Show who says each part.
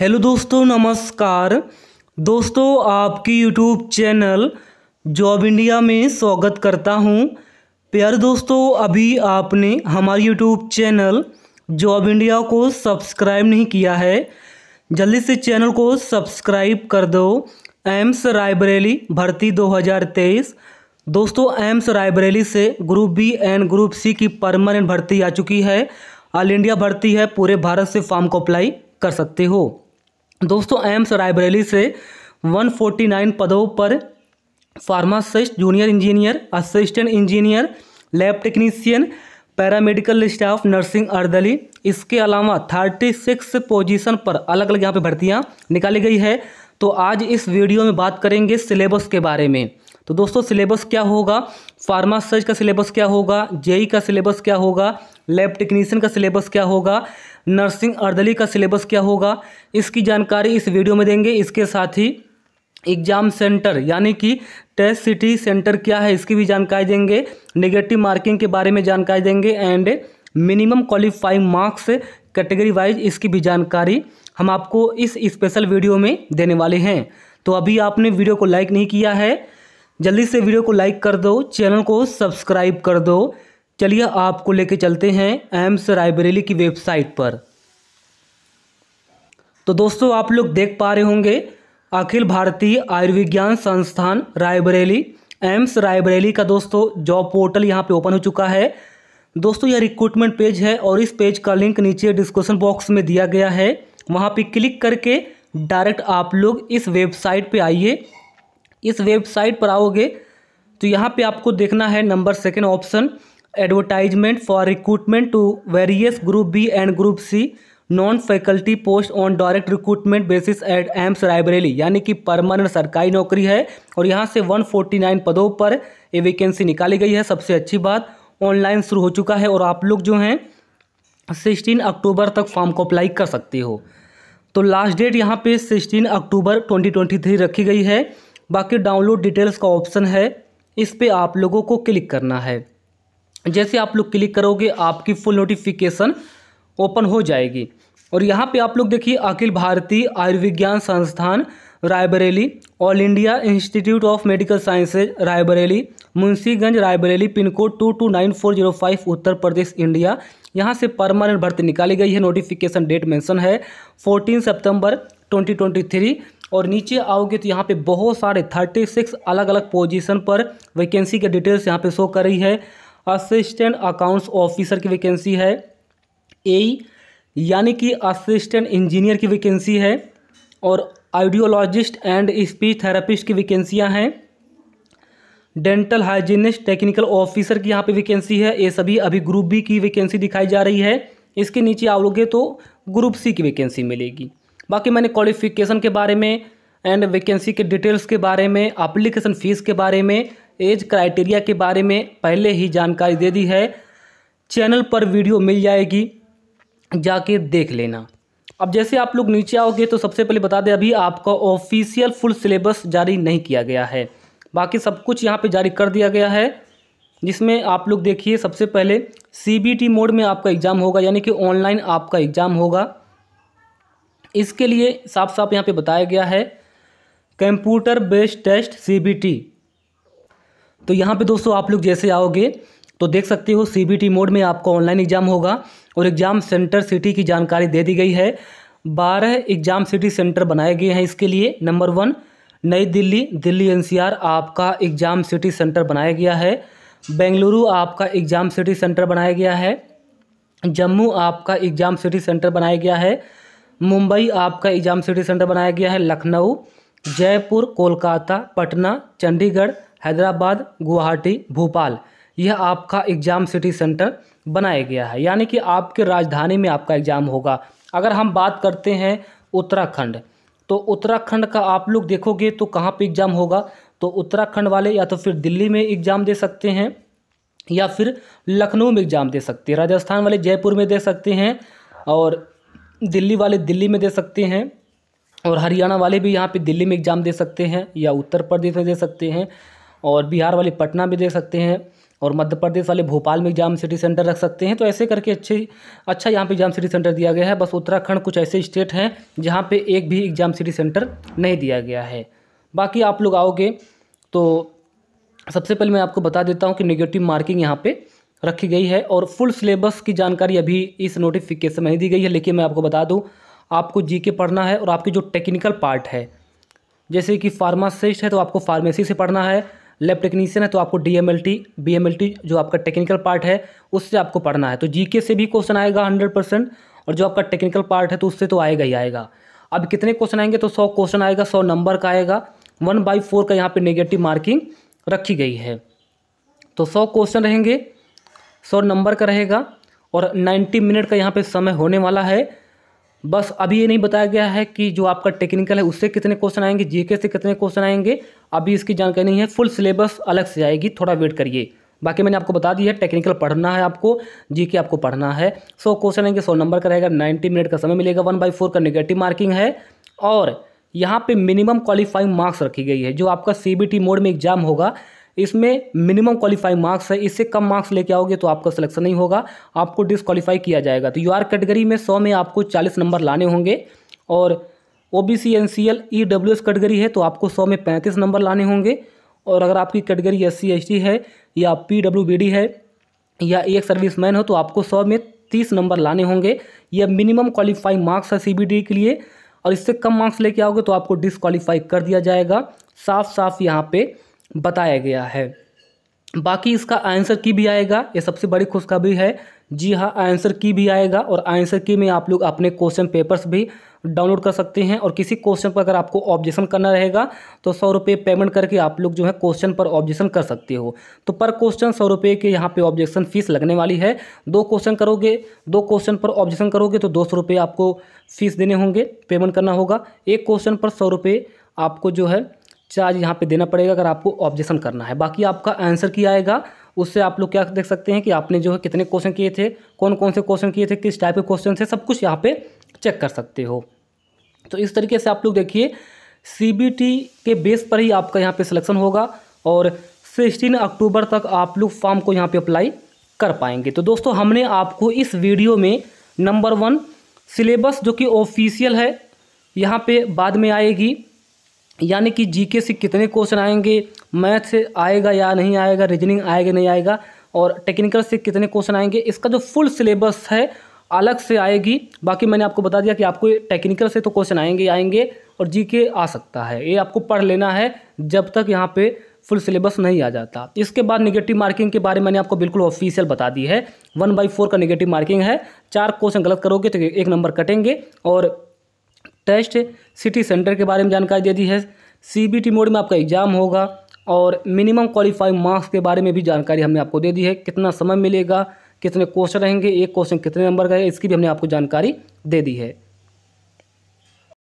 Speaker 1: hello दोस्तों नमस्कार दोस्तों आपकी यूट्यूब चैनल जॉब इंडिया में स्वागत करता हूं प्यारे दोस्तों अभी आपने हमारे यूट्यूब चैनल जॉब इंडिया को सब्सक्राइब नहीं किया है जल्दी से चैनल को सब्सक्राइब कर दो एम्स रायबरेली भर्ती 2023 दोस्तों एम्स रायबरेली से group B and group C की परमानेंट भर्ती आ चुकी है ऑल इंडिया भर्ती है पूरे भारत से फॉर्म को अप्लाई कर सकते हो दोस्तों एम्स रायबरेली से 149 पदों पर pharmacist junior engineer assistant engineer lab technician paramedical staff nursing अर्दली इसके अलावा थर्टी सिक्स पोजीशन पर अलग अलग यहाँ पे भर्तियाँ निकाली गई है तो आज इस वीडियो में बात करेंगे सिलेबस के बारे में तो दोस्तों सिलेबस क्या होगा फार्मासिस्ट का सिलेबस क्या होगा जेई e e का सिलेबस क्या होगा लैब टेक्नीसियन का सिलेबस क्या होगा नर्सिंग अर्दली का सिलेबस क्या होगा इसकी जानकारी इस वीडियो में देंगे इसके साथ ही एग्जाम सेंटर यानी कि टेस्ट सिटी सेंटर क्या है इसकी भी जानकारी देंगे नेगेटिव मार्किंग के बारे में जानकारी देंगे and minimum qualifying marks category wise इसकी भी जानकारी हम आपको इस स्पेशल वीडियो में देने वाले हैं तो अभी आपने वीडियो को लाइक नहीं किया है जल्दी से वीडियो को लाइक कर दो चैनल को सब्सक्राइब कर दो चलिए आपको लेके चलते हैं एम्स रायबरेली की वेबसाइट पर तो दोस्तों आप लोग देख पा रहे होंगे अखिल भारतीय आयुर्विज्ञान संस्थान रायबरेली एम्स रायबरेली का दोस्तों जॉब पोर्टल यहाँ पे ओपन हो चुका है दोस्तों यह रिक्रूटमेंट पेज है और इस पेज का लिंक नीचे डिस्क्रिप्शन बॉक्स में दिया गया है वहाँ पे क्लिक करके डायरेक्ट आप लोग इस वेबसाइट पे आइए इस वेबसाइट पर आओगे तो यहाँ पे आपको देखना है number second option advertisement for recruitment to various group B and group C non faculty post on direct recruitment basis at AIIMS Raebareli यानी कि परमानेंट सरकारी नौकरी है और यहाँ से 149 पदों पर ये वैकेंसी निकाली गई है सबसे अच्छी बात ऑनलाइन शुरू हो चुका है और आप लोग जो हैं 16 अक्टूबर तक फॉर्म को अप्लाई कर सकते हो तो लास्ट डेट यहाँ पे 16 अक्टूबर 2023 रखी गई है बाकी डाउनलोड डिटेल्स का ऑप्शन है इस पर आप लोगों को क्लिक करना है जैसे आप लोग क्लिक करोगे आपकी फुल नोटिफिकेशन ओपन हो जाएगी और यहाँ पे आप लोग देखिए अखिल Bharatiya Ayurvigyan Sansthan Raebareli all India institute of medical sciences Raebareli Munshiganj Raebareli pin code two two nine four zero five Uttar Pradesh India यहाँ से परमानेंट भर्ती निकाली गई है नोटिफिकेशन डेट मेंशन है फोर्टीन सितंबर थ्री और नीचे आओगे तो यहाँ पे बहुत सारे सिक्स अलग अलग पोजिशन पर वैकेंसी के डिटेल्स यहाँ पे शो कर रही है असिस्टेंट अकाउंट्स ऑफिसर की वैकेंसी है ए यानी कि असिस्टेंट इंजीनियर की वैकेंसी है और आइडियोलॉजिस्ट एंड स्पीच थेरेपिस्ट की वैकेंसियां हैं डेंटल हाइजीनिस्ट टेक्निकल ऑफिसर की यहाँ पे वैकेंसी है ये सभी अभी ग्रुप बी की वैकेंसी दिखाई जा रही है इसके नीचे आओगे तो ग्रुप सी की वैकेंसी मिलेगी बाकी मैंने क्वालिफिकेशन के बारे में एंड वैकेंसी के डिटेल्स के बारे में अप्लीकेशन फ़ीस के बारे में एज क्राइटेरिया के बारे में पहले ही जानकारी दे दी है चैनल पर वीडियो मिल जाएगी जाके देख लेना अब जैसे आप लोग नीचे आओगे तो सबसे पहले बता दें अभी आपका ऑफिशियल फुल सिलेबस जारी नहीं किया गया है बाकी सब कुछ यहाँ पे जारी कर दिया गया है जिसमें आप लोग देखिए सबसे पहले सी मोड में आपका एग्ज़ाम होगा यानी कि ऑनलाइन आपका एग्ज़ाम होगा इसके लिए साफ साफ यहाँ पे बताया गया है कंप्यूटर बेस्ड टेस्ट सी तो यहाँ पे दोस्तों आप लोग जैसे आओगे तो देख सकते हो सी मोड में आपका ऑनलाइन एग्ज़ाम होगा और एग्ज़ाम सेंटर सिटी की जानकारी दे दी गई है बारह एग्ज़ाम सिटी सेंटर बनाए गए हैं इसके लिए number one New Delhi Delhi NCR आपका एग्ज़ाम सिटी सेंटर बनाया गया है बेंगलुरु आपका एग्ज़ाम सिटी सेंटर बनाया गया है जम्मू आपका एग्ज़ाम सिटी सेंटर बनाया गया है मुंबई आपका एग्ज़ाम सिटी सेंटर बनाया गया है लखनऊ जयपुर कोलकाता पटना चंडीगढ़ हैदराबाद गुवाहाटी भोपाल यह आपका एग्ज़ाम सिटी सेंटर बनाया गया है यानी कि आपके राजधानी में आपका एग्ज़ाम होगा अगर हम बात करते हैं उत्तराखंड तो उत्तराखंड का आप लोग देखोगे तो कहाँ पे एग्ज़ाम होगा तो उत्तराखंड वाले या तो फिर दिल्ली में एग्ज़ाम दे सकते हैं या फिर लखनऊ में एग्ज़ाम दे सकते हैं राजस्थान वाले जयपुर में दे सकते हैं और दिल्ली वाले दिल्ली में दे सकते हैं और हरियाणा वाले भी यहाँ पे दिल्ली में एग्ज़ाम दे सकते हैं या उत्तर प्रदेश में दे सकते हैं और बिहार वाले पटना भी दे सकते हैं और मध्य प्रदेश वाले भोपाल में एग्जाम सिटी सेंटर रख सकते हैं तो ऐसे करके अच्छे अच्छा यहाँ पे एग्जाम सिटी सेंटर दिया गया है बस उत्तराखंड कुछ ऐसे स्टेट हैं जहाँ पे एक भी एग्जाम सिटी सेंटर नहीं दिया गया है बाकी आप लोग आओगे तो सबसे पहले मैं आपको बता देता हूँ कि निगेटिव मार्किंग यहाँ पर रखी गई है और फुल सिलेबस की जानकारी अभी इस नोटिफिकेशन में दी गई है लेकिन मैं आपको बता दूँ आपको जी पढ़ना है और आपकी जो टेक्निकल पार्ट है जैसे कि फार्मासिस्ट है तो आपको फार्मेसी से पढ़ना है लैब टेक्नीशियन है तो आपको D M L T B M L T जो आपका टेक्निकल पार्ट है उससे आपको पढ़ना है तो जी के से भी क्वेश्चन आएगा हंड्रेड परसेंट और जो आपका टेक्निकल पार्ट है तो उससे तो आएगा ही आएगा अब कितने क्वेश्चन आएंगे तो सौ क्वेश्चन आएगा सौ नंबर का आएगा वन बाई फोर का यहाँ पर नेगेटिव मार्किंग रखी गई है तो सौ क्वेश्चन रहेंगे सौ नंबर का रहेगा और नाइन्टी मिनट का यहाँ पे समय होने वाला है बस अभी ये नहीं बताया गया है कि जो आपका टेक्निकल है उससे कितने क्वेश्चन आएंगे जीके से कितने क्वेश्चन आएंगे अभी इसकी जानकारी नहीं है फुल सिलेबस अलग से आएगी थोड़ा वेट करिए बाकी मैंने आपको बता दिया है टेक्निकल पढ़ना है आपको जीके आपको पढ़ना है सौ क्वेश्चन आएंगे सौ नंबर का रहेगा नाइन्टी मिनट का समय मिलेगा वन बाई फोर का निगेटिव मार्किंग है और यहाँ पे मिनिमम क्वालिफाइंग मार्क्स रखी गई है जो आपका सी मोड में एग्जाम होगा इसमें मिनिमम क्वालिफाई मार्क्स है इससे कम मार्क्स लेके आओगे तो आपका सिलेक्शन नहीं होगा आपको डिसक्वालीफाई किया जाएगा तो यू आर कैटेगरी में सौ में आपको चालीस नंबर लाने होंगे और O B C N C L E W S category है तो आपको सौ में पैंतीस नंबर लाने होंगे और अगर आपकी category S C S T है या पी डब्ल्यू बी डी है या एक सर्विस मैन हो तो आपको सौ में तीस नंबर लाने होंगे यह मिनिमम क्वालिफाई मार्क्स है सी बी डी के लिए और इससे कम मार्क्स लेके आओगे तो आपको डिसक्वालीफाई कर दिया जाएगा साफ साफ यहाँ पर बताया गया है बाकी इसका आंसर की भी आएगा ये सबसे बड़ी खुशखबरी है जी हाँ आंसर की भी आएगा और आंसर की में आप लोग अपने क्वेश्चन पेपर्स भी डाउनलोड कर सकते हैं और किसी क्वेश्चन पर अगर आपको ऑब्जेक्शन करना रहेगा तो सौ रुपये पेमेंट करके आप लोग जो है क्वेश्चन पर ऑब्जेक्शन कर सकते हो तो पर क्वेश्चन सौ रुपये के यहाँ पे ऑब्जेक्शन फीस लगने वाली है दो क्वेश्चन करोगे दो क्वेश्चन पर ऑब्जेक्शन करोगे तो दो सौ रुपये आपको फीस देने होंगे पेमेंट करना होगा एक क्वेश्चन पर सौ रुपये आपको जो है चार्ज यहाँ पे देना पड़ेगा अगर आपको ऑब्जेक्शन करना है बाकी आपका आंसर क्या आएगा उससे आप लोग क्या देख सकते हैं कि आपने जो है कितने क्वेश्चन किए थे कौन कौन से क्वेश्चन किए थे किस टाइप के क्वेश्चन थे सब कुछ यहाँ पे चेक कर सकते हो तो इस तरीके से आप लोग देखिए सी के बेस पर ही आपका यहाँ पर सिलेक्शन होगा और सिक्सटीन अक्टूबर तक आप लोग फॉर्म को यहाँ पर अप्लाई कर पाएंगे तो दोस्तों हमने आपको इस वीडियो में नंबर वन सिलेबस जो कि ऑफिशियल है यहाँ पे बाद में आएगी यानी कि जीके से कितने क्वेश्चन आएंगे मैथ से आएगा या नहीं आएगा रीजनिंग आएगा नहीं आएगा और टेक्निकल से कितने क्वेश्चन आएंगे इसका जो फुल सिलेबस है अलग से आएगी बाकी मैंने आपको बता दिया कि आपको टेक्निकल से तो क्वेश्चन आएंगे आएंगे और जीके आ सकता है ये आपको पढ़ लेना है जब तक यहाँ पे फुल सिलेबस नहीं आ जाता इसके बाद निगेटिव मार्किंग के बारे में मैंने आपको बिल्कुल ऑफिशियल बता दी है वन बाई फोर का निगेटिव मार्किंग है चार क्वेश्चन गलत करोगे तो एक नंबर कटेंगे और टेस्ट सिटी सेंटर के बारे में जानकारी दे दी है सी मोड में आपका एग्जाम होगा और मिनिमम क्वालिफाइंग मार्क्स के बारे में भी जानकारी हमने आपको दे दी है कितना समय मिलेगा कितने क्वेश्चन रहेंगे एक क्वेश्चन कितने नंबर का है इसकी भी हमने आपको जानकारी दे दी है